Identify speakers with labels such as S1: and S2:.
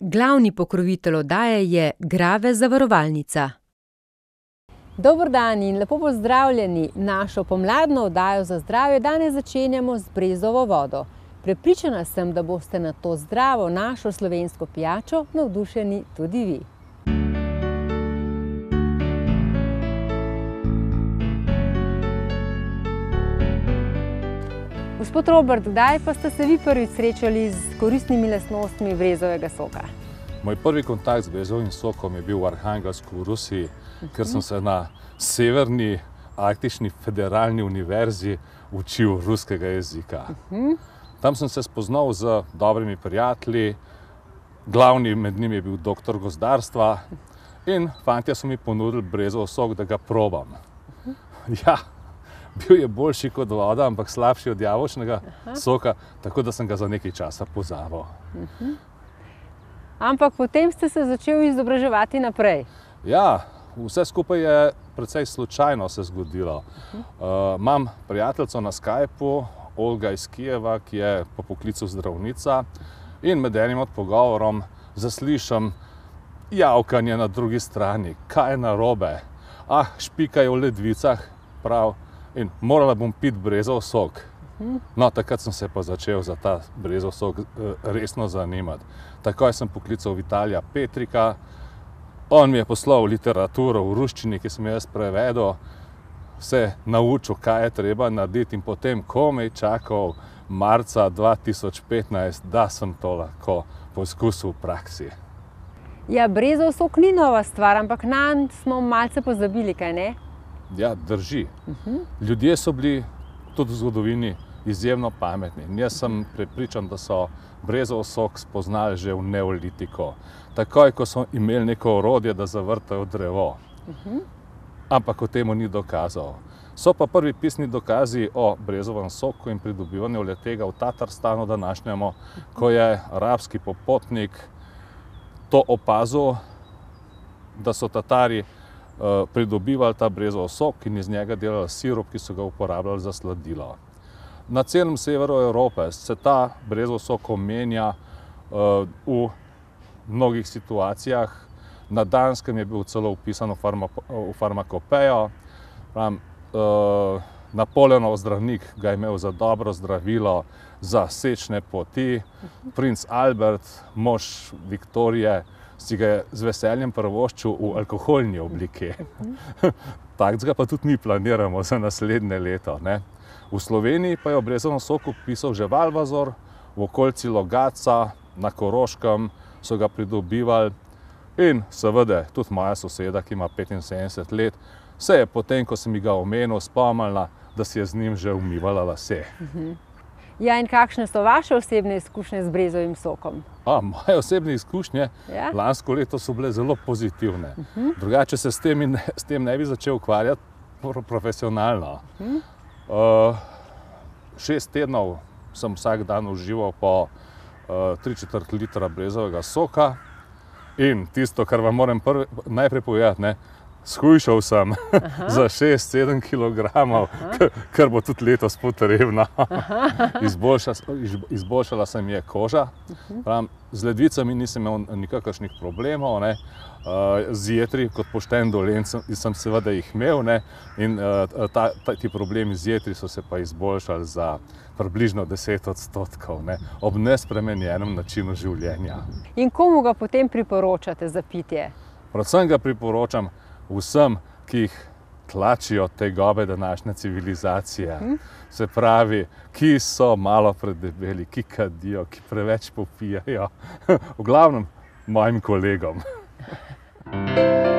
S1: Glavni pokrovitelj oddaje je Grave zavarovalnica. Dobro dan in lepo pozdravljeni. Našo pomladno oddajo za zdravje danes začenjamo z brezovo vodo. Prepričana sem, da boste na to zdravo našo slovensko pijačo navdušeni tudi vi. Gospod Robert, kdaj pa ste se vi prvič srečali z koristnimi lasnostmi brezovega soka?
S2: Moj prvi kontakt z brezovim sokom je bil v Arhangelsku v Rusiji, ker sem se na severni arktični federalni univerzi učil ruskega jezika. Tam sem se spoznal z dobrimi prijatelji, glavni med njimi je bil doktor gozdarstva in fantje so mi ponudili brezov sok, da ga probam. Ja, bil je boljši kot voda, ampak slabši od javočnega Aha. soka, tako da sem ga za nekaj časa pozabil.
S1: Mhm. Ampak potem ste se začeli izobraževati naprej.
S2: Ja, vse skupaj je precej slučajno se zgodilo. Uh, imam prijateljico na Skypu, Olga iz Kijeva, ki je po poklicu zdravnica. In med enim od pogovorom zaslišam javkanje na drugi strani, kaj je narobe. Ah, špika je v ledvicah, prav. In morala bom piti brezov sok. No, takrat sem se pa začel za ta brezov sok eh, resno zanimati. Takoj sem poklical Vitalija Petrika, on mi je poslal literaturo v ruščini, ki sem jaz prevedel, se naučil, kaj je treba narediti in potem komej čakal marca 2015, da sem to lahko poskusil v praksi.
S1: Ja, brezov sok ni nova stvar, ampak nanj smo malce pozabili, kaj ne?
S2: Ja, drži. Uh -huh. Ljudje so bili tudi v zgodovini izjemno pametni. In jaz sem prepričan, da so brezov sok spoznali že v neolitiku. Takoj, ko so imeli neko orodje, da zavrtajo drevo. Uh -huh. Ampak o tem ni dokazal. So pa prvi pisni dokazi o brezovem soku in pridobivanju letega v Tatarstanu, današnjemu, ko je arabski popotnik to opazil, da so Tatari Eh, pridobivali ta brezov sok in iz njega delali sirup, ki so ga uporabljali za sladilo. Na celem severu Evrope se ta brezov sok omenja eh, v mnogih situacijah. Na Danskem je bil celo upisan v farmakopejo. Eh, Napoleonov zdravnik ga je imel za dobro zdravilo za sečne poti, princ Albert, mož Viktorije, si ga z veseljem prvoščil v alkoholni obliki. Takega pa tudi mi planiramo za naslednje leto. Ne? V Sloveniji pa je obrezano soku pisal že Valvazor, v okolici Logaca, na Koroškem so ga pridobivali in seveda tudi moja soseda, ki ima 75 let, se je potem, ko sem ji ga omenil, spomnila, da si je z njim že umivala lase. Uh mhm. -huh.
S1: Ja, in kakšne so vaše osebne izkušnje z brezovim sokom?
S2: A, moje osebne izkušnje ja. lansko leto so bile zelo pozitivne. Uh mhm. -huh. Drugače se s tem, ne, s tem ne bi začel ukvarjati pro profesionalno. Uh -huh. uh, šest tednov sem vsak dan užival po eh, tri uh, četrt litra brezovega soka in tisto, kar vam moram prvi, najprej povedati. Skušal sem za 6-7 kg, kar bo tudi letos potrebno. Izboljšala se mi je koža, mhm. Pravim, z ledvicami nisem imel nikakršnih problemov, ne. z jetri kot pošten dolen sem, sem seveda jih imel ne. in ta, ta, ti problemi z jetri so se pa izboljšali za približno 10 odstotkov ne. ob nespremenjenem načinu življenja.
S1: In komu ga potem priporočate za pitje?
S2: Predvsem ga priporočam vsem, ki jih tlačijo te gobe današnje civilizacije. Mhm. Se pravi, ki so malo predebeli, ki kadijo, ki preveč popijajo. V glavnem, mojim kolegom. Thank you.